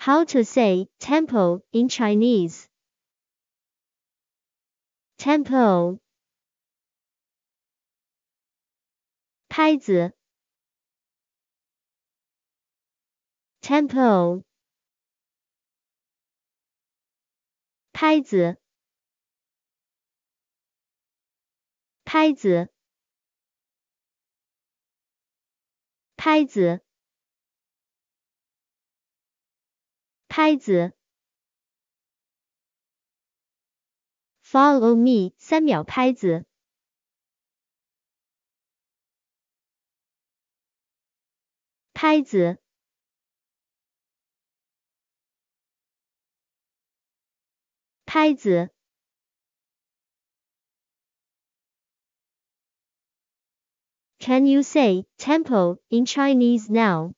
How to say temple in Chinese? Temple 拍子 Temple 拍子拍子拍子拍子，follow me，三秒拍子，拍子，拍子。Can you say tempo in Chinese now?